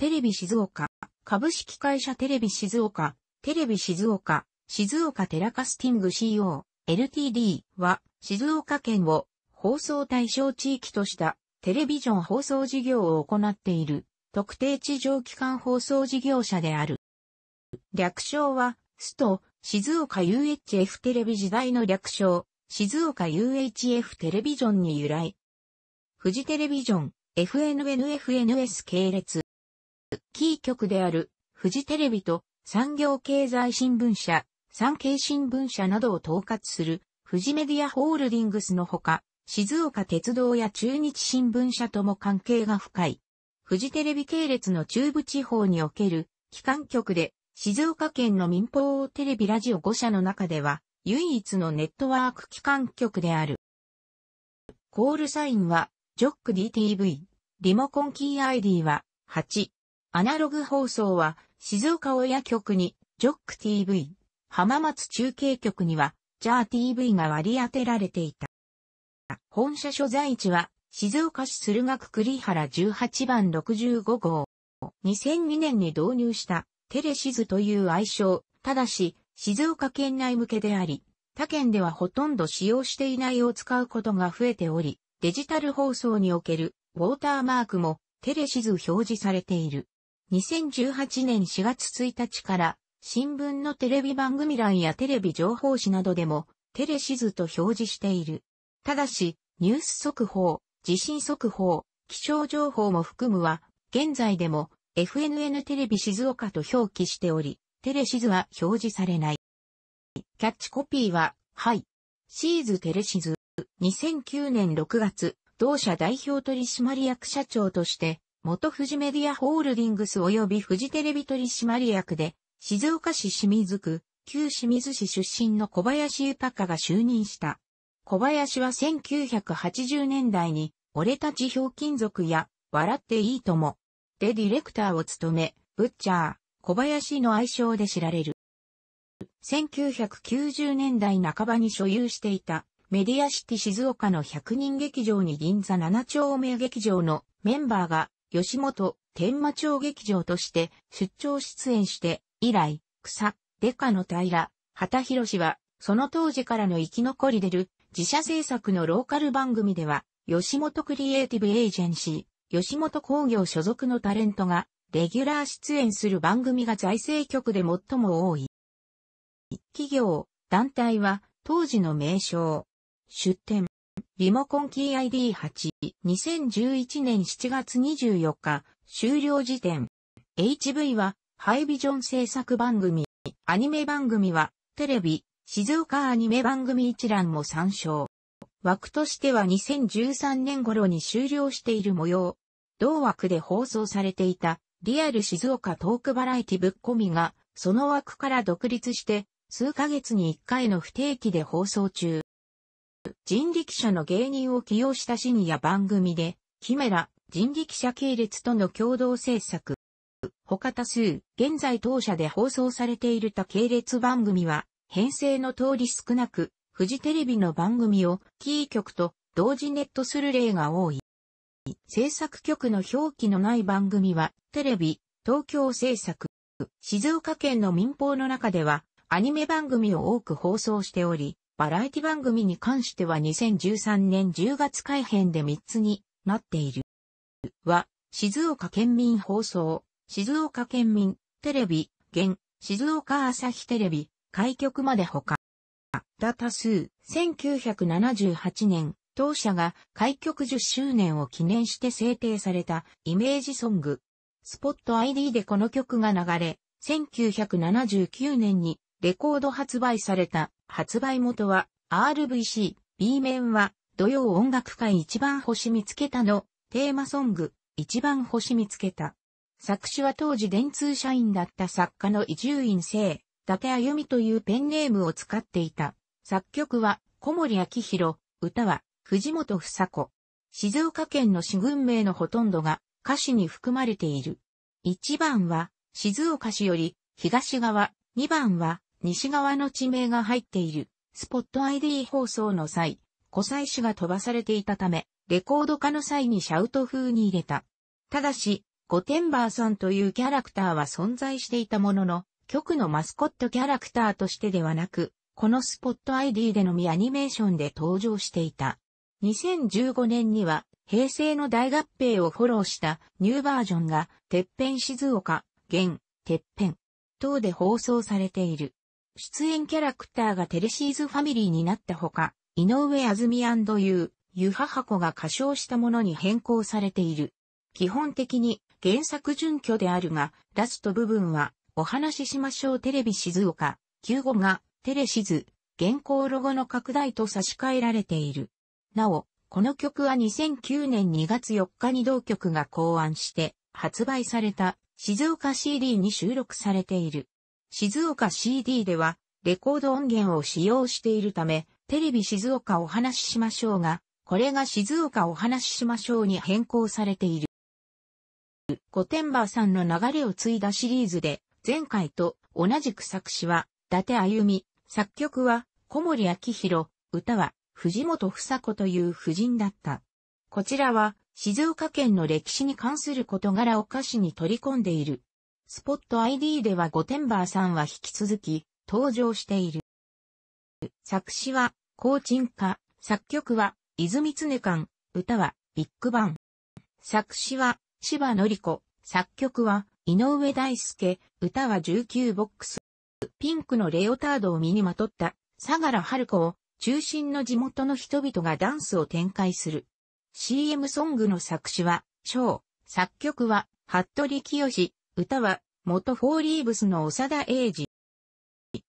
テレビ静岡、株式会社テレビ静岡、テレビ静岡、静岡テラカスティング CO、LTD は、静岡県を放送対象地域としたテレビジョン放送事業を行っている特定地上機関放送事業者である。略称は、スト、静岡 UHF テレビ時代の略称、静岡 UHF テレビジョンに由来。富士テレビジョン、FNNFNS 系列、キー局である、フジテレビと産業経済新聞社、産経新聞社などを統括する、フジメディアホールディングスのほか、静岡鉄道や中日新聞社とも関係が深い。フジテレビ系列の中部地方における機関局で、静岡県の民放テレビラジオ5社の中では、唯一のネットワーク機関局である。コールサインは、ジョック DTV。リモコンキー ID は、8。アナログ放送は、静岡親局に、ジョック TV、浜松中継局には、ジャー TV が割り当てられていた。本社所在地は、静岡市駿河区栗原18番65号。2002年に導入したテレシズという愛称、ただし静岡県内向けであり、他県ではほとんど使用していないを使うことが増えており、デジタル放送におけるウォーターマークもテレシズ表示されている。2018年4月1日から新聞のテレビ番組欄やテレビ情報誌などでもテレシズと表示している。ただし、ニュース速報、地震速報、気象情報も含むは、現在でも FNN テレビ静岡と表記しており、テレシズは表示されない。キャッチコピーは、はい。シーズテレシズ、2009年6月、同社代表取締役社長として、元富士メディアホールディングス及び富士テレビ取締役で、静岡市清水区、旧清水市出身の小林豊が就任した。小林は1980年代に、俺たちひょうきん族や、笑っていいとも、でディレクターを務め、ブッチャー、小林の愛称で知られる。1990年代半ばに所有していた、メディアシティ静岡の100人劇場に銀座7丁目劇場のメンバーが吉本、天魔町劇場として出張出演して、以来、草、デカの平、畑博氏は、その当時からの生き残り出る、自社制作のローカル番組では、吉本クリエイティブエージェンシー、吉本工業所属のタレントが、レギュラー出演する番組が財政局で最も多い。企業、団体は、当時の名称、出展。リモコンキー ID8、2011年7月24日、終了時点。HV は、ハイビジョン制作番組、アニメ番組は、テレビ、静岡アニメ番組一覧も参照。枠としては2013年頃に終了している模様。同枠で放送されていた、リアル静岡トークバラエティぶっ込みが、その枠から独立して、数ヶ月に1回の不定期で放送中。人力車の芸人を起用したシニア番組で、キメラ、人力車系列との共同制作。他多数、現在当社で放送されている他系列番組は、編成の通り少なく、フジテレビの番組をキー局と同時ネットする例が多い。制作局の表記のない番組は、テレビ、東京制作、静岡県の民放の中では、アニメ番組を多く放送しており、バラエティ番組に関しては2013年10月改編で3つになっている。は、静岡県民放送、静岡県民、テレビ、現、静岡朝日テレビ、開局までほか。た、多数、1978年、当社が開局10周年を記念して制定されたイメージソング。スポット ID でこの曲が流れ、1979年にレコード発売された、発売元は RVC、B 面は土曜音楽会一番星見つけたの、テーマソング、一番星見つけた。作詞は当時電通社員だった作家の伊集院生、伊達歩みというペンネームを使っていた。作曲は小森明宏、歌は藤本房子。静岡県の市群名のほとんどが歌詞に含まれている。1番は静岡市より東側、2番は西側の地名が入っている、スポット ID 放送の際、古祭詞が飛ばされていたため、レコード化の際にシャウト風に入れた。ただし、ゴテンバーさんというキャラクターは存在していたものの、局のマスコットキャラクターとしてではなく、このスポット ID でのみアニメーションで登場していた。2015年には、平成の大合併をフォローしたニューバージョンが、てっぺん静岡、現、てっぺん、等で放送されている。出演キャラクターがテレシーズファミリーになったほか、井上あずみゆ、ゆははこが歌唱したものに変更されている。基本的に原作準拠であるが、ラスト部分は、お話ししましょうテレビ静岡、9号が、テレシズ、現行ロゴの拡大と差し替えられている。なお、この曲は2009年2月4日に同曲が考案して、発売された、静岡 CD に収録されている。静岡 CD では、レコード音源を使用しているため、テレビ静岡お話ししましょうが、これが静岡お話ししましょうに変更されている。御殿場さんの流れを継いだシリーズで、前回と同じく作詞は、伊達歩み、作曲は小森明宏、歌は藤本房子という夫人だった。こちらは静岡県の歴史に関する事柄を歌詞に取り込んでいる。スポット ID ではゴテンバーさんは引き続き登場している。作詞は、コーチンカ、作曲は、泉常館、歌は、ビッグバン。作詞は、芝のり子、作曲は、井上大輔、歌は19ボックス。ピンクのレオタードを身にまとった、相良春子を、中心の地元の人々がダンスを展開する。CM ソングの作詞は、翔、作曲は、服部清、歌は、元フォーリーブスの長田英二。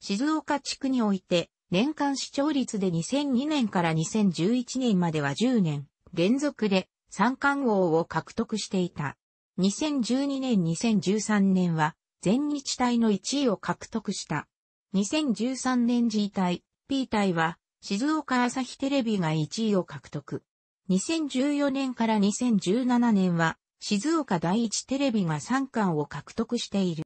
静岡地区において、年間視聴率で2002年から2011年までは10年、連続で三冠王を獲得していた。2012年2013年は、全日体の1位を獲得した。2013年 G 体、P 体は、静岡朝日テレビが1位を獲得。2014年から2017年は、静岡第一テレビが3巻を獲得している。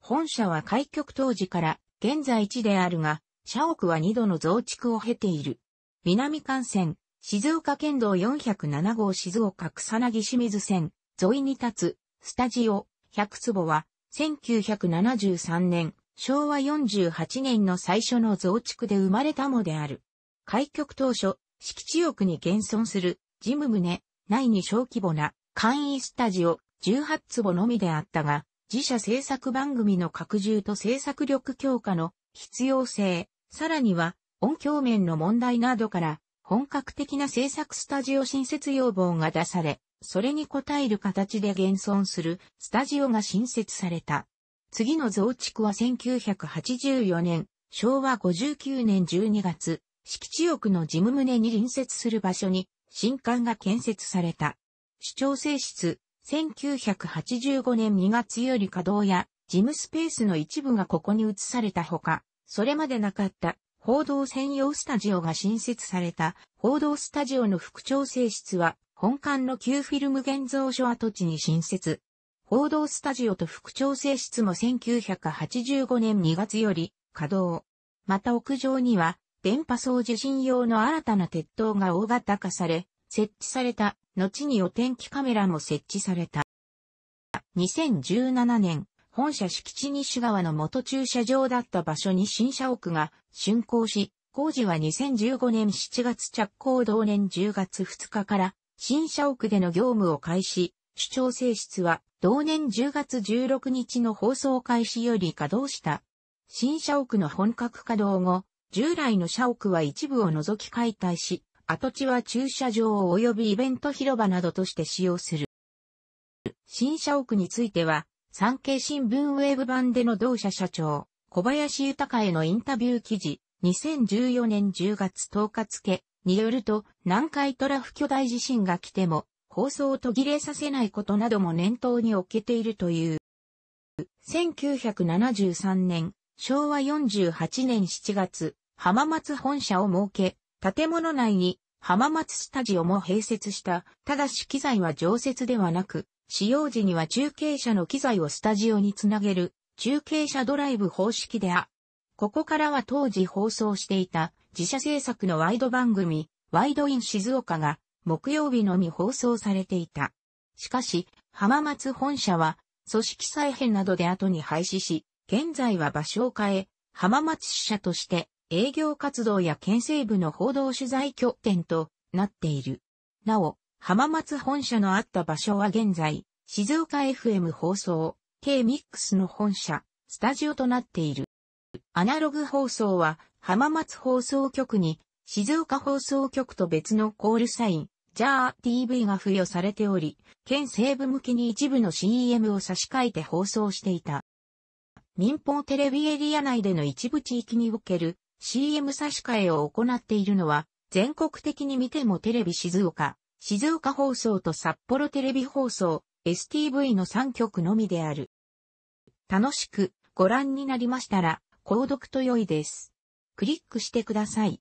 本社は開局当時から現在地であるが、社屋は2度の増築を経ている。南幹線、静岡県道407号静岡草薙清水線沿いに立つスタジオ100坪は1973年、昭和48年の最初の増築で生まれたもである。開局当初、敷地奥に現存する事務棟、内に小規模な簡易スタジオ18坪のみであったが、自社制作番組の拡充と制作力強化の必要性、さらには音響面の問題などから本格的な制作スタジオ新設要望が出され、それに応える形で現存するスタジオが新設された。次の増築は1984年、昭和59年12月、敷地奥の事務棟に隣接する場所に新館が建設された。市長制室、1985年2月より稼働や、事務スペースの一部がここに移されたほか、それまでなかった報道専用スタジオが新設された報道スタジオの副調整室は本館の旧フィルム現像所跡地に新設。報道スタジオと副調整室も1985年2月より稼働。また屋上には電波送受信用の新たな鉄塔が大型化され、設置された、後にお天気カメラも設置された。2017年、本社敷地西側の元駐車場だった場所に新社屋が竣工し、工事は2015年7月着工同年10月2日から新社屋での業務を開始、主張性質は同年10月16日の放送開始より稼働した。新社屋の本格稼働後、従来の社屋は一部を除き解体し、跡地は駐車場及びイベント広場などとして使用する。新社屋については、産経新聞ウェブ版での同社社長、小林豊へのインタビュー記事、2014年10月10日付によると、南海トラフ巨大地震が来ても、放送を途切れさせないことなども念頭に置けているという。1973年、昭和48年7月、浜松本社を設け、建物内に浜松スタジオも併設した、ただし機材は常設ではなく、使用時には中継車の機材をスタジオにつなげる、中継車ドライブ方式であ。ここからは当時放送していた自社制作のワイド番組、ワイドイン静岡が木曜日のみ放送されていた。しかし、浜松本社は組織再編などで後に廃止し、現在は場所を変え、浜松支社として営業活動や県西部の報道取材拠点となっている。なお、浜松本社のあった場所は現在、静岡 FM 放送、K-MIX の本社、スタジオとなっている。アナログ放送は、浜松放送局に、静岡放送局と別のコールサイン、ジャー TV が付与されており、県西部向きに一部の CM を差し替えて放送していた。民放テレビエリア内での一部地域における CM 差し替えを行っているのは、全国的に見てもテレビ静岡、静岡放送と札幌テレビ放送、STV の3局のみである。楽しくご覧になりましたら、購読と良いです。クリックしてください。